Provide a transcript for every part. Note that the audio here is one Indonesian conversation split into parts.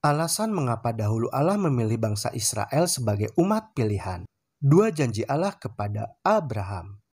Alasan mengapa dahulu Allah memilih bangsa Israel sebagai umat pilihan. Dua janji Allah kepada Abraham.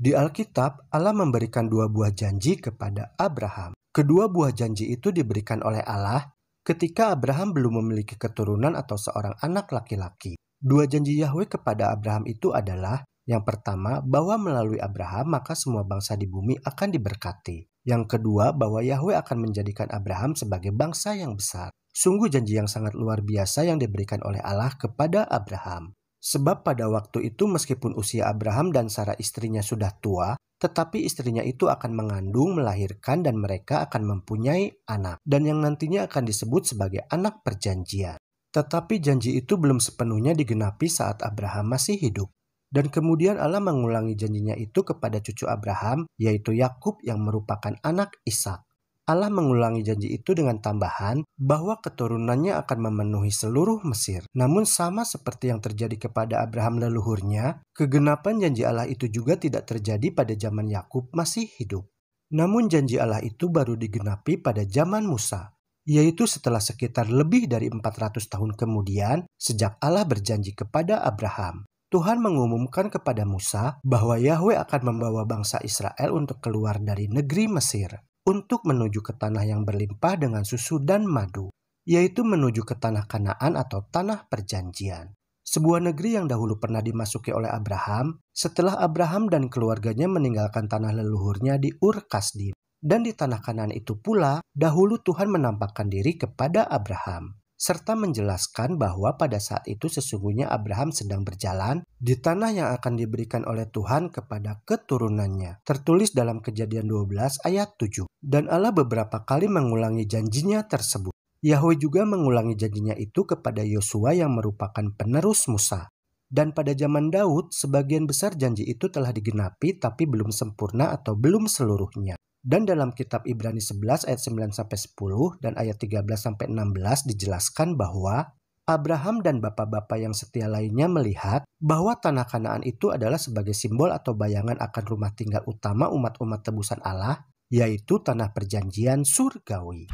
Di Alkitab, Allah memberikan dua buah janji kepada Abraham. Kedua buah janji itu diberikan oleh Allah ketika Abraham belum memiliki keturunan atau seorang anak laki-laki. Dua janji Yahweh kepada Abraham itu adalah yang pertama, bahwa melalui Abraham maka semua bangsa di bumi akan diberkati. Yang kedua, bahwa Yahweh akan menjadikan Abraham sebagai bangsa yang besar. Sungguh janji yang sangat luar biasa yang diberikan oleh Allah kepada Abraham. Sebab pada waktu itu meskipun usia Abraham dan Sarah istrinya sudah tua, tetapi istrinya itu akan mengandung, melahirkan, dan mereka akan mempunyai anak, dan yang nantinya akan disebut sebagai anak perjanjian. Tetapi janji itu belum sepenuhnya digenapi saat Abraham masih hidup. Dan kemudian Allah mengulangi janjinya itu kepada cucu Abraham, yaitu Yakub yang merupakan anak Ishak. Allah mengulangi janji itu dengan tambahan bahwa keturunannya akan memenuhi seluruh Mesir. Namun sama seperti yang terjadi kepada Abraham leluhurnya, kegenapan janji Allah itu juga tidak terjadi pada zaman Yakub masih hidup. Namun janji Allah itu baru digenapi pada zaman Musa, yaitu setelah sekitar lebih dari 400 tahun kemudian sejak Allah berjanji kepada Abraham. Tuhan mengumumkan kepada Musa bahwa Yahweh akan membawa bangsa Israel untuk keluar dari negeri Mesir untuk menuju ke tanah yang berlimpah dengan susu dan madu, yaitu menuju ke tanah Kanaan atau tanah perjanjian. Sebuah negeri yang dahulu pernah dimasuki oleh Abraham setelah Abraham dan keluarganya meninggalkan tanah leluhurnya di Ur Kasdim. Dan di tanah Kanaan itu pula, dahulu Tuhan menampakkan diri kepada Abraham serta menjelaskan bahwa pada saat itu sesungguhnya Abraham sedang berjalan di tanah yang akan diberikan oleh Tuhan kepada keturunannya. Tertulis dalam Kejadian 12 ayat 7. Dan Allah beberapa kali mengulangi janjinya tersebut. Yahweh juga mengulangi janjinya itu kepada Yosua yang merupakan penerus Musa. Dan pada zaman Daud, sebagian besar janji itu telah digenapi tapi belum sempurna atau belum seluruhnya. Dan dalam kitab Ibrani 11 ayat 9 sampai 10 dan ayat 13 sampai 16 dijelaskan bahwa Abraham dan bapak-bapak yang setia lainnya melihat bahwa tanah Kanaan itu adalah sebagai simbol atau bayangan akan rumah tinggal utama umat-umat tebusan Allah, yaitu tanah perjanjian surgawi.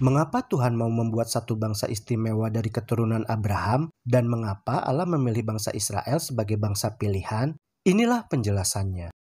Mengapa Tuhan mau membuat satu bangsa istimewa dari keturunan Abraham dan mengapa Allah memilih bangsa Israel sebagai bangsa pilihan? Inilah penjelasannya.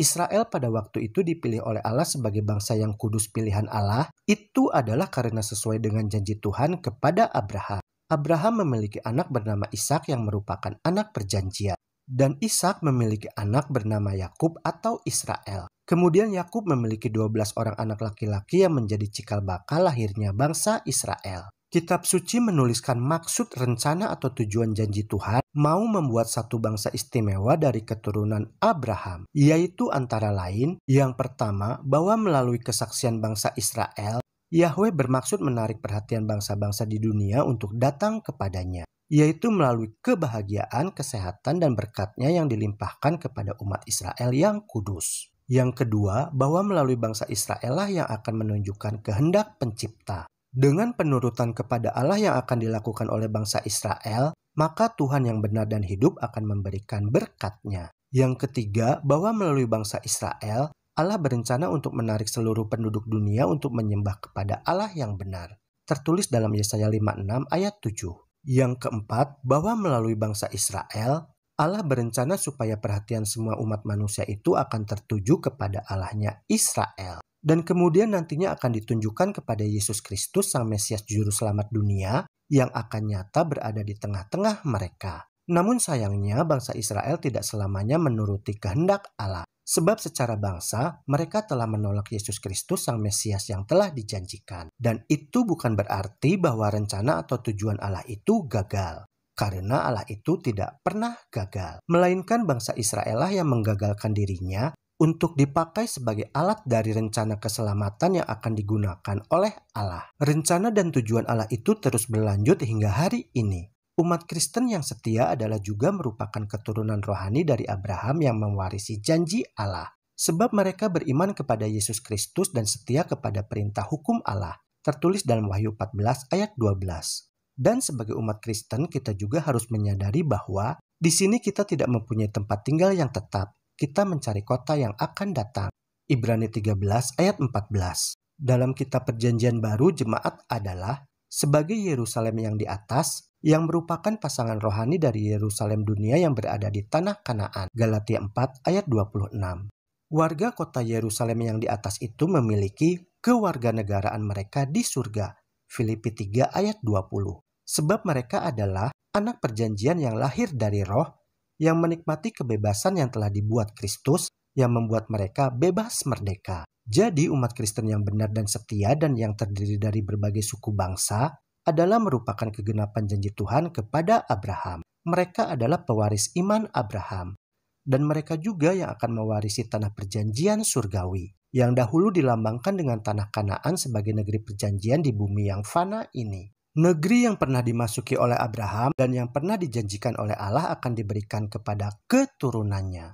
Israel pada waktu itu dipilih oleh Allah sebagai bangsa yang kudus pilihan Allah, itu adalah karena sesuai dengan janji Tuhan kepada Abraham. Abraham memiliki anak bernama Ishak yang merupakan anak perjanjian dan Ishak memiliki anak bernama Yakub atau Israel. Kemudian Yakub memiliki 12 orang anak laki-laki yang menjadi cikal bakal lahirnya bangsa Israel. Kitab suci menuliskan maksud rencana atau tujuan janji Tuhan mau membuat satu bangsa istimewa dari keturunan Abraham, yaitu antara lain yang pertama bahwa melalui kesaksian bangsa Israel, Yahweh bermaksud menarik perhatian bangsa-bangsa di dunia untuk datang kepadanya, yaitu melalui kebahagiaan, kesehatan, dan berkatnya yang dilimpahkan kepada umat Israel yang kudus. Yang kedua, bahwa melalui bangsa Israel lah yang akan menunjukkan kehendak pencipta, dengan penurutan kepada Allah yang akan dilakukan oleh bangsa Israel, maka Tuhan yang benar dan hidup akan memberikan berkatnya. Yang ketiga, bahwa melalui bangsa Israel, Allah berencana untuk menarik seluruh penduduk dunia untuk menyembah kepada Allah yang benar. Tertulis dalam Yesaya 56 ayat 7. Yang keempat, bahwa melalui bangsa Israel, Allah berencana supaya perhatian semua umat manusia itu akan tertuju kepada Allahnya Israel dan kemudian nantinya akan ditunjukkan kepada Yesus Kristus sang Mesias juru selamat dunia yang akan nyata berada di tengah-tengah mereka. Namun sayangnya bangsa Israel tidak selamanya menuruti kehendak Allah. Sebab secara bangsa mereka telah menolak Yesus Kristus sang Mesias yang telah dijanjikan. Dan itu bukan berarti bahwa rencana atau tujuan Allah itu gagal karena Allah itu tidak pernah gagal, melainkan bangsa Israel lah yang menggagalkan dirinya untuk dipakai sebagai alat dari rencana keselamatan yang akan digunakan oleh Allah. Rencana dan tujuan Allah itu terus berlanjut hingga hari ini. Umat Kristen yang setia adalah juga merupakan keturunan rohani dari Abraham yang mewarisi janji Allah. Sebab mereka beriman kepada Yesus Kristus dan setia kepada perintah hukum Allah, tertulis dalam Wahyu 14 ayat 12. Dan sebagai umat Kristen kita juga harus menyadari bahwa di sini kita tidak mempunyai tempat tinggal yang tetap, kita mencari kota yang akan datang. Ibrani 13 ayat 14. Dalam kitab perjanjian baru jemaat adalah sebagai Yerusalem yang di atas yang merupakan pasangan rohani dari Yerusalem dunia yang berada di tanah Kanaan. Galatia 4 ayat 26. Warga kota Yerusalem yang di atas itu memiliki kewarganegaraan mereka di surga. Filipi 3 ayat 20. Sebab mereka adalah anak perjanjian yang lahir dari roh yang menikmati kebebasan yang telah dibuat Kristus yang membuat mereka bebas merdeka. Jadi umat Kristen yang benar dan setia dan yang terdiri dari berbagai suku bangsa adalah merupakan kegenapan janji Tuhan kepada Abraham. Mereka adalah pewaris iman Abraham dan mereka juga yang akan mewarisi tanah perjanjian surgawi yang dahulu dilambangkan dengan tanah Kanaan sebagai negeri perjanjian di bumi yang fana ini. Negeri yang pernah dimasuki oleh Abraham dan yang pernah dijanjikan oleh Allah akan diberikan kepada keturunannya.